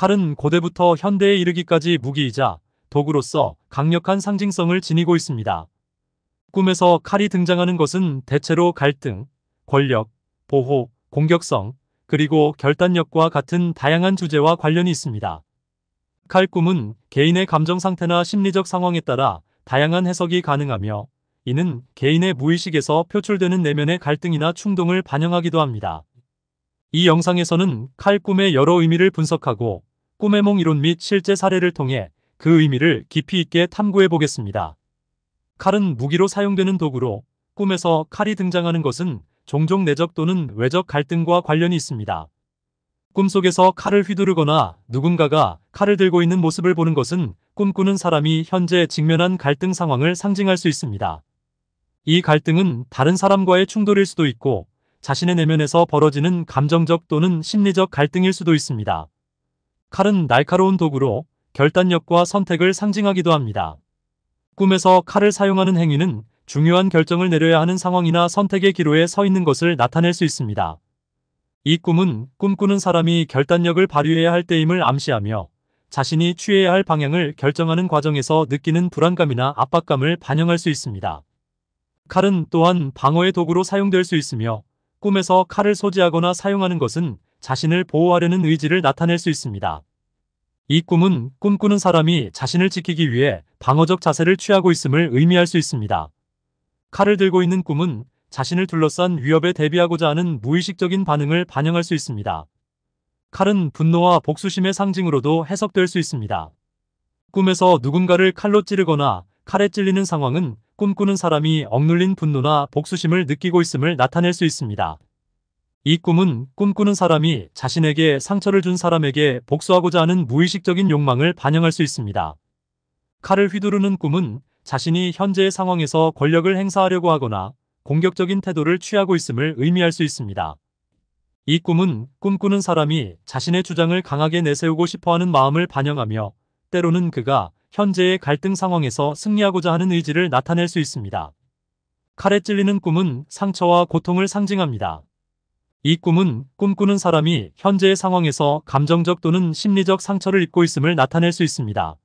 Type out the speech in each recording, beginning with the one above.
칼은 고대부터 현대에 이르기까지 무기이자 도구로서 강력한 상징성을 지니고 있습니다. 꿈에서 칼이 등장하는 것은 대체로 갈등, 권력, 보호, 공격성, 그리고 결단력과 같은 다양한 주제와 관련이 있습니다. 칼 꿈은 개인의 감정 상태나 심리적 상황에 따라 다양한 해석이 가능하며 이는 개인의 무의식에서 표출되는 내면의 갈등이나 충동을 반영하기도 합니다. 이 영상에서는 칼 꿈의 여러 의미를 분석하고 꿈해몽 이론 및 실제 사례를 통해 그 의미를 깊이 있게 탐구해 보겠습니다. 칼은 무기로 사용되는 도구로 꿈에서 칼이 등장하는 것은 종종 내적 또는 외적 갈등과 관련이 있습니다. 꿈속에서 칼을 휘두르거나 누군가가 칼을 들고 있는 모습을 보는 것은 꿈꾸는 사람이 현재 직면한 갈등 상황을 상징할 수 있습니다. 이 갈등은 다른 사람과의 충돌일 수도 있고 자신의 내면에서 벌어지는 감정적 또는 심리적 갈등일 수도 있습니다. 칼은 날카로운 도구로 결단력과 선택을 상징하기도 합니다. 꿈에서 칼을 사용하는 행위는 중요한 결정을 내려야 하는 상황이나 선택의 기로에 서 있는 것을 나타낼 수 있습니다. 이 꿈은 꿈꾸는 사람이 결단력을 발휘해야 할 때임을 암시하며 자신이 취해야 할 방향을 결정하는 과정에서 느끼는 불안감이나 압박감을 반영할 수 있습니다. 칼은 또한 방어의 도구로 사용될 수 있으며 꿈에서 칼을 소지하거나 사용하는 것은 자신을 보호하려는 의지를 나타낼 수 있습니다. 이 꿈은 꿈꾸는 사람이 자신을 지키기 위해 방어적 자세를 취하고 있음을 의미할 수 있습니다. 칼을 들고 있는 꿈은 자신을 둘러싼 위협에 대비하고자 하는 무의식적인 반응을 반영할 수 있습니다. 칼은 분노와 복수심의 상징으로도 해석될 수 있습니다. 꿈에서 누군가를 칼로 찌르거나 칼에 찔리는 상황은 꿈꾸는 사람이 억눌린 분노나 복수심을 느끼고 있음을 나타낼 수 있습니다. 이 꿈은 꿈꾸는 사람이 자신에게 상처를 준 사람에게 복수하고자 하는 무의식적인 욕망을 반영할 수 있습니다. 칼을 휘두르는 꿈은 자신이 현재의 상황에서 권력을 행사하려고 하거나 공격적인 태도를 취하고 있음을 의미할 수 있습니다. 이 꿈은 꿈꾸는 사람이 자신의 주장을 강하게 내세우고 싶어하는 마음을 반영하며 때로는 그가 현재의 갈등 상황에서 승리하고자 하는 의지를 나타낼 수 있습니다. 칼에 찔리는 꿈은 상처와 고통을 상징합니다. 이 꿈은 꿈꾸는 사람이 현재의 상황에서 감정적 또는 심리적 상처를 입고 있음을 나타낼 수 있습니다.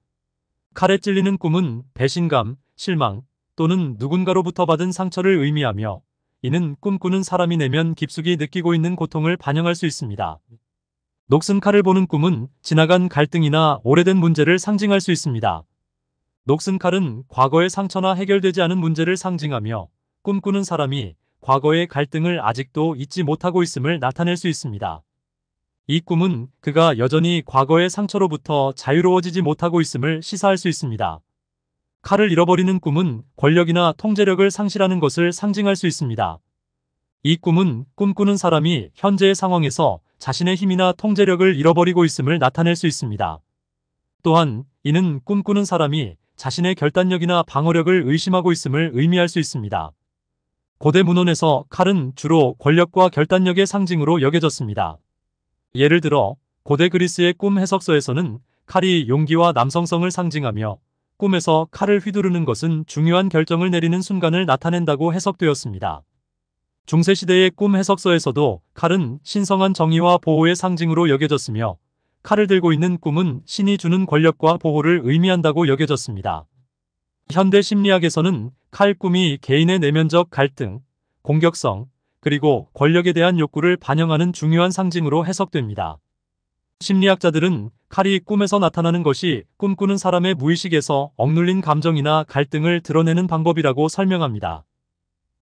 칼에 찔리는 꿈은 배신감, 실망 또는 누군가로부터 받은 상처를 의미하며 이는 꿈꾸는 사람이 내면 깊숙이 느끼고 있는 고통을 반영할 수 있습니다. 녹슨 칼을 보는 꿈은 지나간 갈등이나 오래된 문제를 상징할 수 있습니다. 녹슨 칼은 과거의 상처나 해결되지 않은 문제를 상징하며 꿈꾸는 사람이 과거의 갈등을 아직도 잊지 못하고 있음을 나타낼 수 있습니다. 이 꿈은 그가 여전히 과거의 상처로부터 자유로워지지 못하고 있음을 시사할 수 있습니다. 칼을 잃어버리는 꿈은 권력이나 통제력을 상실하는 것을 상징할 수 있습니다. 이 꿈은 꿈꾸는 사람이 현재의 상황에서 자신의 힘이나 통제력을 잃어버리고 있음을 나타낼 수 있습니다. 또한 이는 꿈꾸는 사람이 자신의 결단력이나 방어력을 의심하고 있음을 의미할 수 있습니다. 고대 문헌에서 칼은 주로 권력과 결단력의 상징으로 여겨졌습니다. 예를 들어 고대 그리스의 꿈 해석서에서는 칼이 용기와 남성성을 상징하며 꿈에서 칼을 휘두르는 것은 중요한 결정을 내리는 순간을 나타낸다고 해석되었습니다. 중세시대의 꿈 해석서에서도 칼은 신성한 정의와 보호의 상징으로 여겨졌으며 칼을 들고 있는 꿈은 신이 주는 권력과 보호를 의미한다고 여겨졌습니다. 현대 심리학에서는 칼꿈이 개인의 내면적 갈등, 공격성, 그리고 권력에 대한 욕구를 반영하는 중요한 상징으로 해석됩니다. 심리학자들은 칼이 꿈에서 나타나는 것이 꿈꾸는 사람의 무의식에서 억눌린 감정이나 갈등을 드러내는 방법이라고 설명합니다.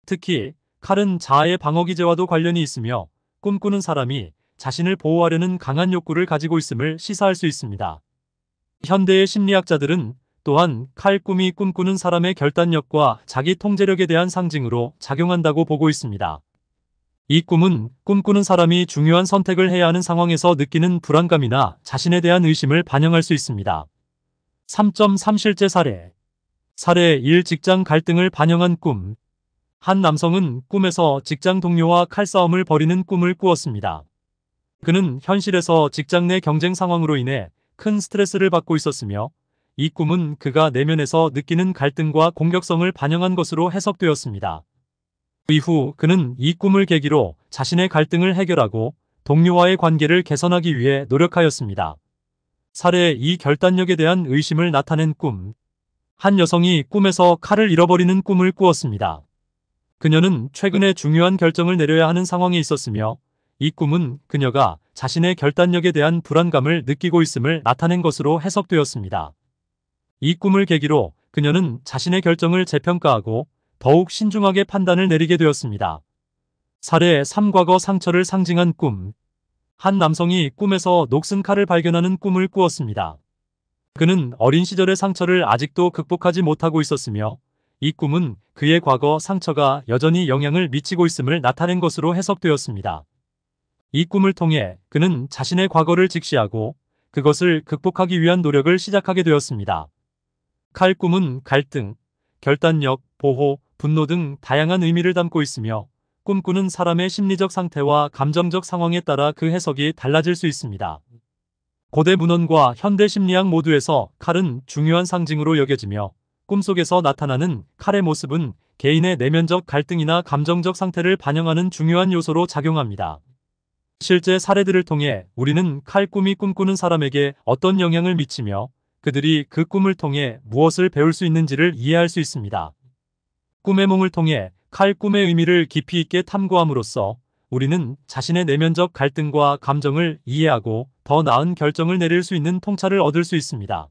특히 칼은 자아의 방어 기제와도 관련이 있으며 꿈꾸는 사람이 자신을 보호하려는 강한 욕구를 가지고 있음을 시사할 수 있습니다. 현대의 심리학자들은 또한 칼꿈이 꿈꾸는 사람의 결단력과 자기 통제력에 대한 상징으로 작용한다고 보고 있습니다. 이 꿈은 꿈꾸는 사람이 중요한 선택을 해야 하는 상황에서 느끼는 불안감이나 자신에 대한 의심을 반영할 수 있습니다. 3.3실제 사례 사례 1 직장 갈등을 반영한 꿈 한 남성은 꿈에서 직장 동료와 칼싸움을 벌이는 꿈을 꾸었습니다. 그는 현실에서 직장 내 경쟁 상황으로 인해 큰 스트레스를 받고 있었으며 이 꿈은 그가 내면에서 느끼는 갈등과 공격성을 반영한 것으로 해석되었습니다. 그 이후 그는 이 꿈을 계기로 자신의 갈등을 해결하고 동료와의 관계를 개선하기 위해 노력하였습니다. 사례의 이 결단력에 대한 의심을 나타낸 꿈. 한 여성이 꿈에서 칼을 잃어버리는 꿈을 꾸었습니다. 그녀는 최근에 중요한 결정을 내려야 하는 상황에 있었으며 이 꿈은 그녀가 자신의 결단력에 대한 불안감을 느끼고 있음을 나타낸 것으로 해석되었습니다. 이 꿈을 계기로 그녀는 자신의 결정을 재평가하고 더욱 신중하게 판단을 내리게 되었습니다. 사례 3과거 상처를 상징한 꿈. 한 남성이 꿈에서 녹슨 칼을 발견하는 꿈을 꾸었습니다. 그는 어린 시절의 상처를 아직도 극복하지 못하고 있었으며 이 꿈은 그의 과거 상처가 여전히 영향을 미치고 있음을 나타낸 것으로 해석되었습니다. 이 꿈을 통해 그는 자신의 과거를 직시하고 그것을 극복하기 위한 노력을 시작하게 되었습니다. 칼꿈은 갈등, 결단력, 보호, 분노 등 다양한 의미를 담고 있으며 꿈꾸는 사람의 심리적 상태와 감정적 상황에 따라 그 해석이 달라질 수 있습니다. 고대 문헌과 현대 심리학 모두에서 칼은 중요한 상징으로 여겨지며 꿈속에서 나타나는 칼의 모습은 개인의 내면적 갈등이나 감정적 상태를 반영하는 중요한 요소로 작용합니다. 실제 사례들을 통해 우리는 칼 꿈이 꿈꾸는 사람에게 어떤 영향을 미치며 그들이 그 꿈을 통해 무엇을 배울 수 있는지를 이해할 수 있습니다. 꿈의 몽을 통해 칼 꿈의 의미를 깊이 있게 탐구함으로써 우리는 자신의 내면적 갈등과 감정을 이해하고 더 나은 결정을 내릴 수 있는 통찰을 얻을 수 있습니다.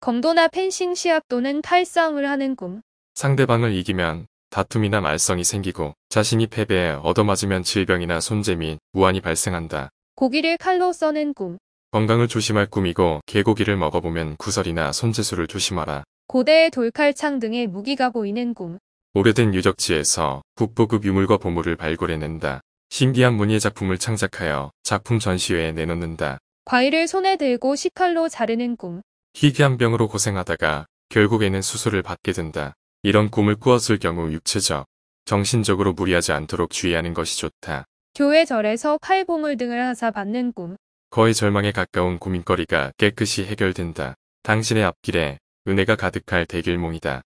검도나 펜싱 시합 또는 탈싸움을 하는 꿈. 상대방을 이기면 다툼이나 말썽이 생기고 자신이 패배해 얻어맞으면 질병이나 손재미, 무한이 발생한다. 고기를 칼로 써는 꿈. 건강을 조심할 꿈이고 개고기를 먹어보면 구설이나 손재수를 조심하라. 고대의 돌칼창 등의 무기가 보이는 꿈. 오래된 유적지에서 국보급 유물과 보물을 발굴해낸다. 신기한 문예 작품을 창작하여 작품 전시회에 내놓는다. 과일을 손에 들고 시칼로 자르는 꿈. 희귀한 병으로 고생하다가 결국에는 수술을 받게 된다. 이런 꿈을 꾸었을 경우 육체적, 정신적으로 무리하지 않도록 주의하는 것이 좋다. 교회 절에서 칼보물 등을 하사 받는 꿈. 거의 절망에 가까운 고민거리가 깨끗이 해결된다. 당신의 앞길에 은혜가 가득할 대길몽이다.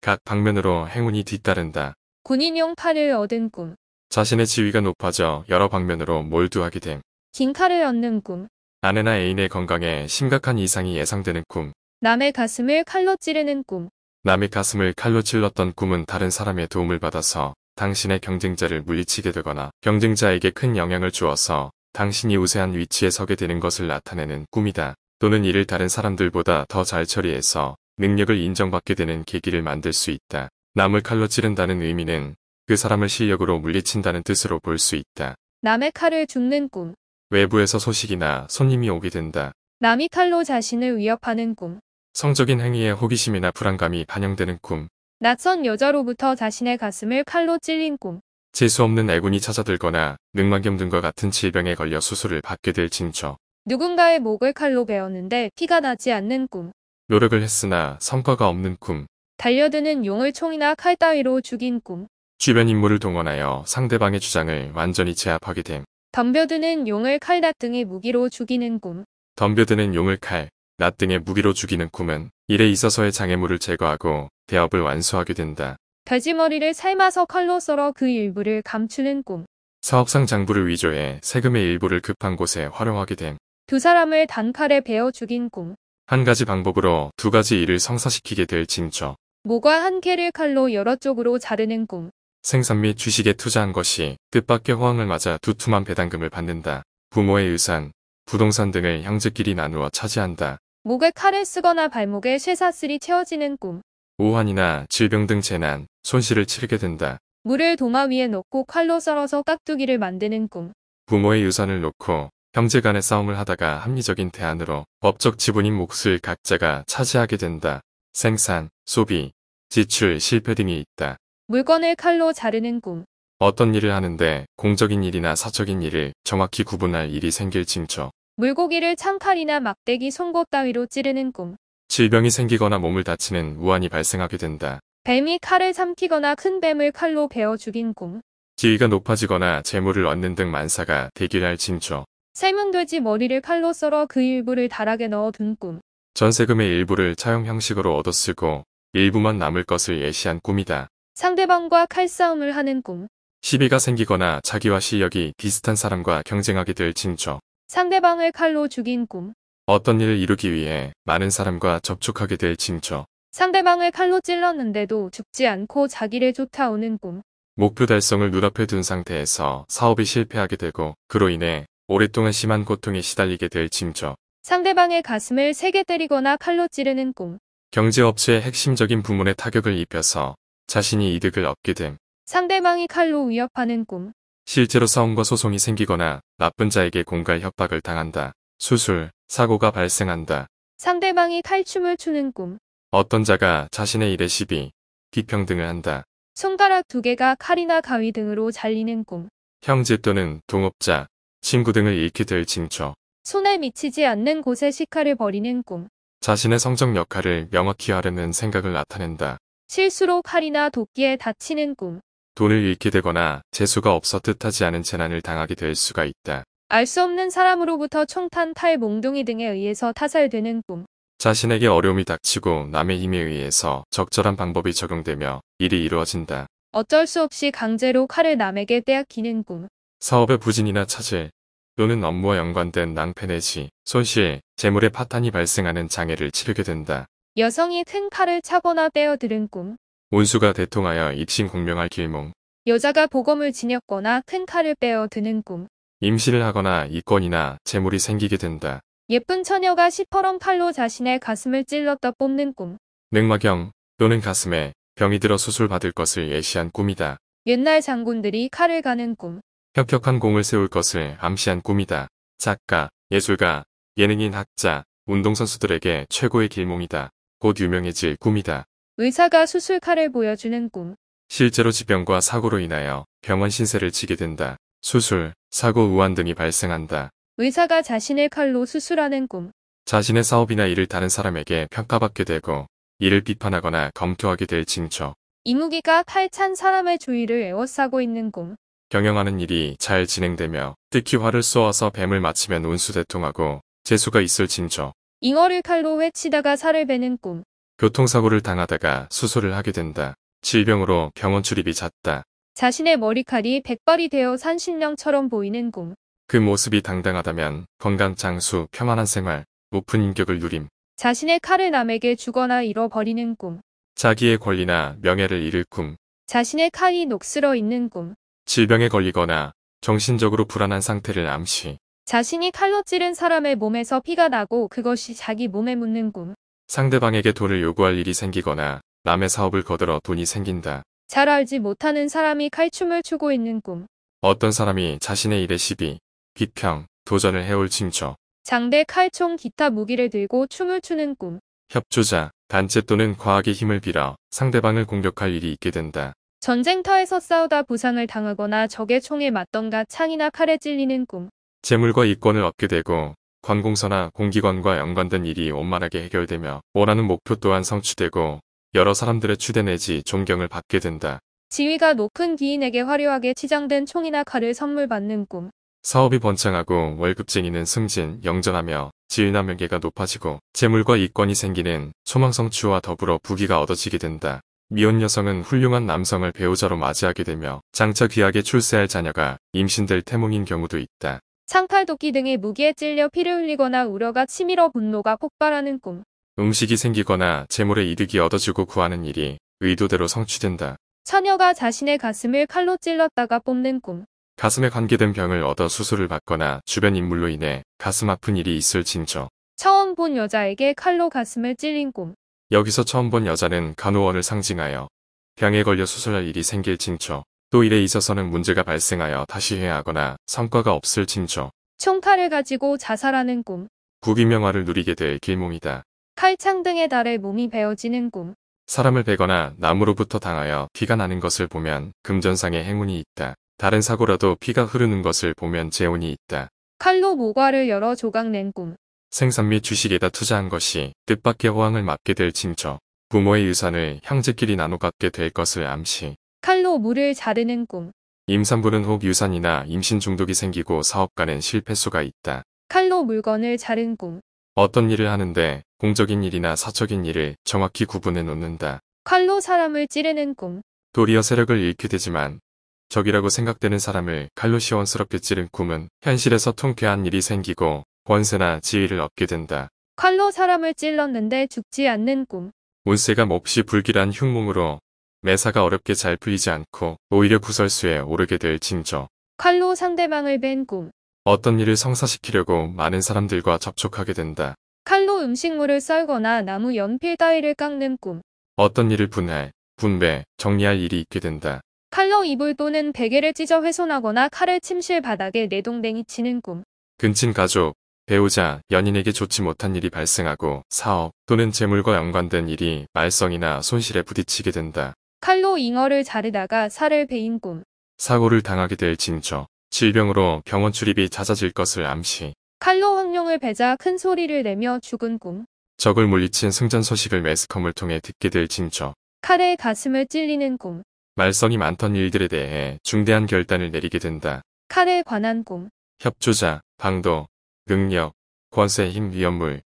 각 방면으로 행운이 뒤따른다. 군인용 칼을 얻은 꿈. 자신의 지위가 높아져 여러 방면으로 몰두하게 됨. 긴 칼을 얻는 꿈. 아내나 애인의 건강에 심각한 이상이 예상되는 꿈. 남의 가슴을 칼로 찌르는 꿈. 남의 가슴을 칼로 찔렀던 꿈은 다른 사람의 도움을 받아서 당신의 경쟁자를 물리치게 되거나 경쟁자에게 큰 영향을 주어서 당신이 우세한 위치에 서게 되는 것을 나타내는 꿈이다. 또는 이를 다른 사람들보다 더 잘 처리해서 능력을 인정받게 되는 계기를 만들 수 있다. 남을 칼로 찌른다는 의미는 그 사람을 실력으로 물리친다는 뜻으로 볼 수 있다. 남의 칼을 죽는 꿈. 외부에서 소식이나 손님이 오게 된다. 남이 칼로 자신을 위협하는 꿈. 성적인 행위에 호기심이나 불안감이 반영되는 꿈. 낯선 여자로부터 자신의 가슴을 칼로 찔린 꿈. 재수없는 애군이 찾아들거나 늑만경 등과 같은 질병에 걸려 수술을 받게 될 징조. 누군가의 목을 칼로 베었는데 피가 나지 않는 꿈. 노력을 했으나 성과가 없는 꿈. 달려드는 용을 총이나 칼 따위로 죽인 꿈. 주변 인물을 동원하여 상대방의 주장을 완전히 제압하게 됨. 덤벼드는 용을 칼낫 등의 무기로 죽이는 꿈. 덤벼드는 용을 칼, 낫 등의 무기로 죽이는 꿈은 일에 있어서의 장애물을 제거하고 대업을 완수하게 된다. 돼지머리를 삶아서 칼로 썰어 그 일부를 감추는 꿈. 사업상 장부를 위조해 세금의 일부를 급한 곳에 활용하게 됨. 두 사람을 단칼에 베어 죽인 꿈. 한 가지 방법으로 두 가지 일을 성사시키게 될 징조. 모과 한캐를 칼로 여러 쪽으로 자르는 꿈. 생산 및 주식에 투자한 것이 뜻밖의 호황을 맞아 두툼한 배당금을 받는다. 부모의 유산, 부동산 등을 형제끼리 나누어 차지한다. 목에 칼을 쓰거나 발목에 쇠사슬이 채워지는 꿈. 오환이나 질병 등 재난, 손실을 치르게 된다. 물을 도마 위에 놓고 칼로 썰어서 깍두기를 만드는 꿈. 부모의 유산을 놓고 형제 간의 싸움을 하다가 합리적인 대안으로 법적 지분인 몫을 각자가 차지하게 된다. 생산, 소비, 지출, 실패 등이 있다. 물건을 칼로 자르는 꿈. 어떤 일을 하는데 공적인 일이나 사적인 일을 정확히 구분할 일이 생길 징조. 물고기를 창칼이나 막대기 송곳 따위로 찌르는 꿈. 질병이 생기거나 몸을 다치는 우환이 발생하게 된다. 뱀이 칼을 삼키거나 큰 뱀을 칼로 베어 죽인 꿈. 지위가 높아지거나 재물을 얻는 등 만사가 대기할 징조. 세면돼지 머리를 칼로 썰어 그 일부를 다락에 넣어둔 꿈. 전세금의 일부를 차용 형식으로 얻어쓰고 일부만 남을 것을 예시한 꿈이다. 상대방과 칼싸움을 하는 꿈. 시비가 생기거나 자기와 실력이 비슷한 사람과 경쟁하게 될 징조. 상대방을 칼로 죽인 꿈. 어떤 일을 이루기 위해 많은 사람과 접촉하게 될 징조. 상대방을 칼로 찔렀는데도 죽지 않고 자기를 쫓아오는 꿈. 목표 달성을 눈앞에 둔 상태에서 사업이 실패하게 되고 그로 인해 오랫동안 심한 고통에 시달리게 될 징조. 상대방의 가슴을 세게 때리거나 칼로 찌르는 꿈. 경제업체의 핵심적인 부문에 타격을 입혀서 자신이 이득을 얻게 됨. 상대방이 칼로 위협하는 꿈. 실제로 싸움과 소송이 생기거나 나쁜 자에게 공갈 협박을 당한다. 수술, 사고가 발생한다. 상대방이 칼춤을 추는 꿈. 어떤 자가 자신의 일에 시비, 비평 등을 한다. 손가락 두 개가 칼이나 가위 등으로 잘리는 꿈. 형제 또는 동업자, 친구 등을 잃게 될징초 손에 미치지 않는 곳에 시카를 버리는 꿈. 자신의 성적 역할을 명확히 하려는 생각을 나타낸다. 실수로 칼이나 도끼에 다치는 꿈. 돈을 잃게 되거나 재수가 없어 뜻하지 않은 재난을 당하게 될 수가 있다. 알수 없는 사람으로부터 총탄, 탈, 몽둥이 등에 의해서 타살되는 꿈. 자신에게 어려움이 닥치고 남의 힘에 의해서 적절한 방법이 적용되며 일이 이루어진다. 어쩔 수 없이 강제로 칼을 남에게 빼앗기는 꿈. 사업의 부진이나 차질 또는 업무와 연관된 낭패 내지 손실, 재물의 파탄이 발생하는 장애를 치르게 된다. 여성이 큰 칼을 차거나 빼어들은 꿈. 온수가 대통하여 입신 공명할 길몽. 여자가 보검을 지녔거나 큰 칼을 빼어드는 꿈. 임신을 하거나 이권이나 재물이 생기게 된다. 예쁜 처녀가 시퍼런 칼로 자신의 가슴을 찔렀다 뽑는 꿈. 늑마경 또는 가슴에 병이 들어 수술받을 것을 예시한 꿈이다. 옛날 장군들이 칼을 가는 꿈. 혁혁한 공을 세울 것을 암시한 꿈이다. 작가, 예술가, 예능인 학자, 운동선수들에게 최고의 길몽이다. 곧 유명해질 꿈이다. 의사가 수술칼을 보여주는 꿈. 실제로 지병과 사고로 인하여 병원 신세를 지게 된다. 수술, 사고 우환 등이 발생한다. 의사가 자신의 칼로 수술하는 꿈. 자신의 사업이나 일을 다른 사람에게 평가받게 되고 이를 비판하거나 검토하게 될 징조. 이무기가 칼 찬 사람의 주위를 에워싸고 있는 꿈. 경영하는 일이 잘 진행되며 특히 화를 쏘아서 뱀을 맞히면 운수대통하고 재수가 있을 징조. 잉어를 칼로 회치다가 살을 베는 꿈. 교통사고를 당하다가 수술을 하게 된다. 질병으로 병원 출입이 잦다. 자신의 머리칼이 백발이 되어 산신령처럼 보이는 꿈. 그 모습이 당당하다면 건강 장수, 편안한 생활, 높은 인격을 누림. 자신의 칼을 남에게 주거나 잃어버리는 꿈. 자기의 권리나 명예를 잃을 꿈. 자신의 칼이 녹슬어 있는 꿈. 질병에 걸리거나 정신적으로 불안한 상태를 암시. 자신이 칼로 찌른 사람의 몸에서 피가 나고 그것이 자기 몸에 묻는 꿈. 상대방에게 돈을 요구할 일이 생기거나 남의 사업을 거들어 돈이 생긴다. 잘 알지 못하는 사람이 칼춤을 추고 있는 꿈. 어떤 사람이 자신의 일에 시비, 비평, 도전을 해올 징조. 장대 칼총 기타 무기를 들고 춤을 추는 꿈. 협조자, 단체 또는 과학의 힘을 빌어 상대방을 공격할 일이 있게 된다. 전쟁터에서 싸우다 부상을 당하거나 적의 총에 맞던가 창이나 칼에 찔리는 꿈. 재물과 이권을 얻게 되고 관공서나 공기관과 연관된 일이 원만하게 해결되며 원하는 목표 또한 성취되고 여러 사람들의 추대 내지 존경을 받게 된다. 지위가 높은 기인에게 화려하게 치장된 총이나 칼을 선물 받는 꿈. 사업이 번창하고 월급쟁이는 승진, 영전하며 지위나명예가 높아지고 재물과 이권이 생기는 소망성 추와 더불어 부귀가 얻어지게 된다. 미혼 여성은 훌륭한 남성을 배우자로 맞이하게 되며 장차 귀하게 출세할 자녀가 임신될 태몽인 경우도 있다. 창팔 도끼 등의 무기에 찔려 피를 흘리거나 우려가 치밀어 분노가 폭발하는 꿈. 음식이 생기거나 재물의 이득이 얻어지고 구하는 일이 의도대로 성취된다. 처녀가 자신의 가슴을 칼로 찔렀다가 뽑는 꿈. 가슴에 관계된 병을 얻어 수술을 받거나 주변 인물로 인해 가슴 아픈 일이 있을 징조. 처음 본 여자에게 칼로 가슴을 찔린 꿈. 여기서 처음 본 여자는 간호원을 상징하여 병에 걸려 수술할 일이 생길 징조. 또 일에 있어서는 문제가 발생하여 다시 해야 하거나 성과가 없을 징조. 총탈을 가지고 자살하는 꿈. 부귀명화를 누리게 될 길몽이다. 칼창 등의달에 몸이 베어지는 꿈. 사람을 베거나 나무로부터 당하여 피가 나는 것을 보면 금전상의 행운이 있다. 다른 사고라도 피가 흐르는 것을 보면 재운이 있다. 칼로 모과를 열어 조각낸 꿈. 생산 및 주식에다 투자한 것이 뜻밖의 호황을 맞게 될 징조. 부모의 유산을 형제끼리 나눠 갖게 될 것을 암시. 칼로 물을 자르는 꿈. 임산부는 혹 유산이나 임신 중독이 생기고 사업 가는 실패수가 있다. 칼로 물건을 자른 꿈. 어떤 일을 하는데 공적인 일이나 사적인 일을 정확히 구분해 놓는다. 칼로 사람을 찌르는 꿈. 도리어 세력을 잃게 되지만 적이라고 생각되는 사람을 칼로 시원스럽게 찌른 꿈은 현실에서 통쾌한 일이 생기고 권세나 지위를 얻게 된다. 칼로 사람을 찔렀는데 죽지 않는 꿈. 운세가 몹시 불길한 흉몽으로 매사가 어렵게 잘 풀리지 않고 오히려 구설수에 오르게 될 징조. 칼로 상대방을 뵌 꿈. 어떤 일을 성사시키려고 많은 사람들과 접촉하게 된다. 칼로 음식물을 썰거나 나무 연필 따위를 깎는 꿈. 어떤 일을 분할, 분배, 정리할 일이 있게 된다. 칼로 이불 또는 베개를 찢어 훼손하거나 칼을 침실 바닥에 내동댕이 치는 꿈. 근친 가족, 배우자, 연인에게 좋지 못한 일이 발생하고 사업 또는 재물과 연관된 일이 말썽이나 손실에 부딪히게 된다. 칼로 잉어를 자르다가 살을 베인 꿈. 사고를 당하게 될 징조, 질병으로 병원 출입이 잦아질 것을 암시. 칼로 황룡을 베자 큰 소리를 내며 죽은 꿈. 적을 물리친 승전 소식을 매스컴을 통해 듣게 될 징조. 칼에 가슴을 찔리는 꿈. 말썽이 많던 일들에 대해 중대한 결단을 내리게 된다. 칼에 관한 꿈. 협조자, 방도, 능력, 권세, 힘, 위험물,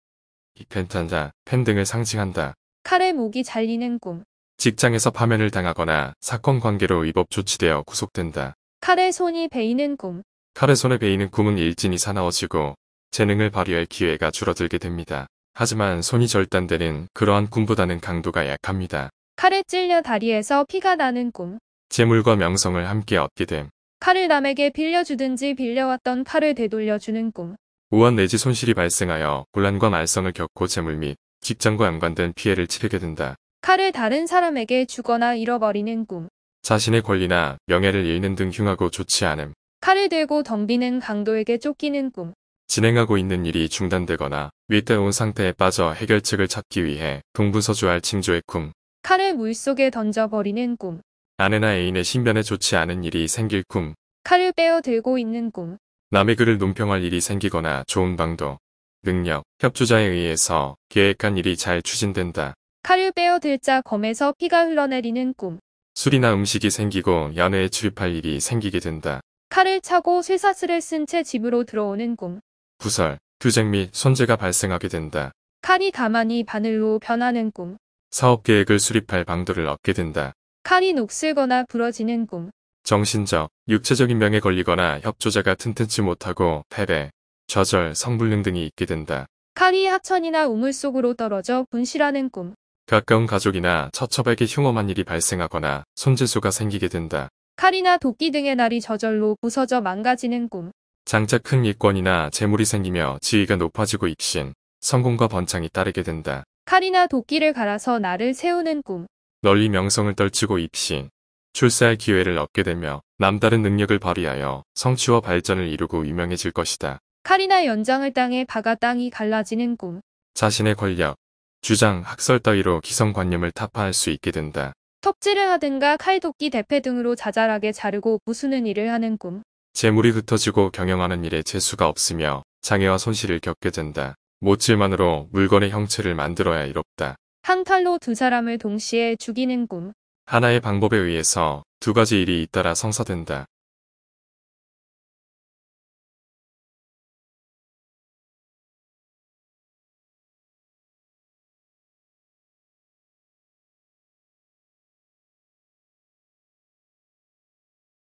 이 펜탄자, 펜 등을 상징한다. 칼에 목이 잘리는 꿈. 직장에서 파면을 당하거나 사건 관계로 위법 조치되어 구속된다. 칼에 손이 베이는 꿈. 칼에 손에 베이는 꿈은 일진이 사나워지고 재능을 발휘할 기회가 줄어들게 됩니다. 하지만 손이 절단되는 그러한 꿈보다는 강도가 약합니다. 칼에 찔려 다리에서 피가 나는 꿈. 재물과 명성을 함께 얻게 됨. 칼을 남에게 빌려주든지 빌려왔던 칼을 되돌려주는 꿈. 우한 내지 손실이 발생하여 곤란과 말썽을 겪고 재물 및 직장과 연관된 피해를 치르게 된다. 칼을 다른 사람에게 주거나 잃어버리는 꿈. 자신의 권리나 명예를 잃는 등 흉하고 좋지 않음. 칼을 들고 덤비는 강도에게 쫓기는 꿈. 진행하고 있는 일이 중단되거나 윗대온 상태에 빠져 해결책을 찾기 위해 동부서주할 징조의 꿈. 칼을 물속에 던져버리는 꿈. 아내나 애인의 신변에 좋지 않은 일이 생길 꿈. 칼을 빼어 들고 있는 꿈. 남의 글을 논평할 일이 생기거나 좋은 방도, 능력, 협조자에 의해서 계획한 일이 잘 추진된다. 칼을 빼어 들자 검에서 피가 흘러내리는 꿈. 술이나 음식이 생기고 연애에 출입할 일이 생기게 된다. 칼을 차고 쇠사슬을 쓴 채 집으로 들어오는 꿈. 구설 규쟁 및 손재가 발생하게 된다. 칸이 가만히 바늘로 변하는 꿈. 사업 계획을 수립할 방도를 얻게 된다. 칸이 녹슬거나 부러지는 꿈. 정신적, 육체적인 병에 걸리거나 협조자가 튼튼치 못하고 패배, 좌절, 성불능 등이 있게 된다. 칸이 하천이나 우물 속으로 떨어져 분실하는 꿈. 가까운 가족이나 처첩에게 흉엄한 일이 발생하거나 손재수가 생기게 된다. 칼이나 도끼 등의 날이 저절로 부서져 망가지는 꿈. 장차 큰 이권이나 재물이 생기며 지위가 높아지고 익신, 성공과 번창이 따르게 된다. 칼이나 도끼를 갈아서 나를 세우는 꿈. 널리 명성을 떨치고 입신, 출세할 기회를 얻게 되며 남다른 능력을 발휘하여 성취와 발전을 이루고 유명해질 것이다. 칼이나 연장을 땅에 박아 땅이 갈라지는 꿈. 자신의 권력, 주장, 학설 따위로 기성관념을 타파할 수 있게 된다. 턱질을 하든가 칼, 도끼, 대패 등으로 자잘하게 자르고 부수는 일을 하는 꿈. 재물이 흩어지고 경영하는 일에 재수가 없으며 장애와 손실을 겪게 된다. 못질만으로 물건의 형체를 만들어야 이롭다. 한 칼로 두 사람을 동시에 죽이는 꿈. 하나의 방법에 의해서 두 가지 일이 잇따라 성사된다.